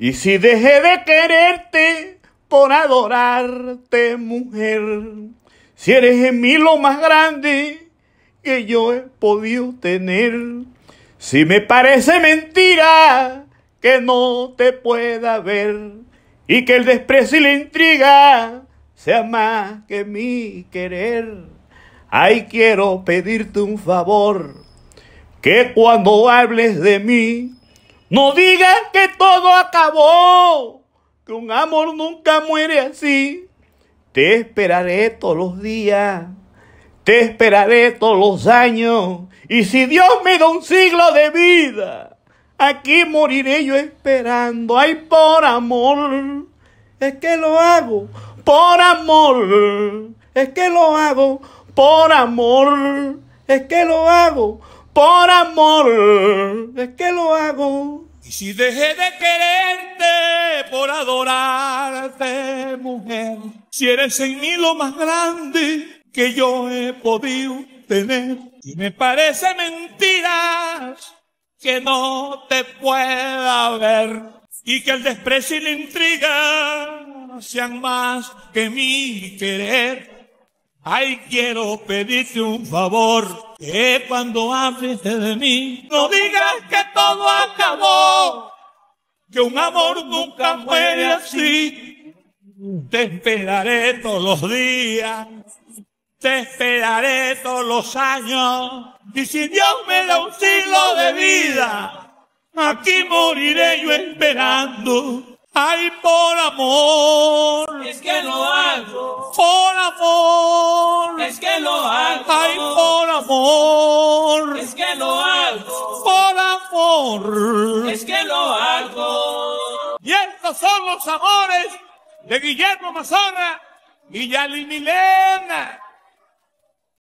Y si dejé de quererte por adorarte, mujer, si eres en mí lo más grande que yo he podido tener, si me parece mentira que no te pueda ver y que el desprecio y la intriga sea más que mi querer. Ay, quiero pedirte un favor, que cuando hables de mí, no digas que todo acabó, que un amor nunca muere así. Te esperaré todos los días, te esperaré todos los años. Y si Dios me da un siglo de vida, aquí moriré yo esperando. Ay, por amor, es que lo hago, por amor, es que lo hago, por amor, es que lo hago por amor ¿de que lo hago. Y si dejé de quererte por adorarte, mujer, si eres en mí lo más grande que yo he podido tener, y me parece mentiras que no te pueda ver, y que el desprecio y la intriga sean más que mi querer. Ay, quiero pedirte un favor que cuando hables de mí no digas que todo acabó, que un amor nunca muere así. Te esperaré todos los días, te esperaré todos los años, y si Dios me da un siglo de vida, aquí moriré yo esperando. Ay, por amor. Es que no hago. Por amor amor. Es que lo hago. Por amor. Es que lo hago. Y estos son los amores de Guillermo Mazora y Milena.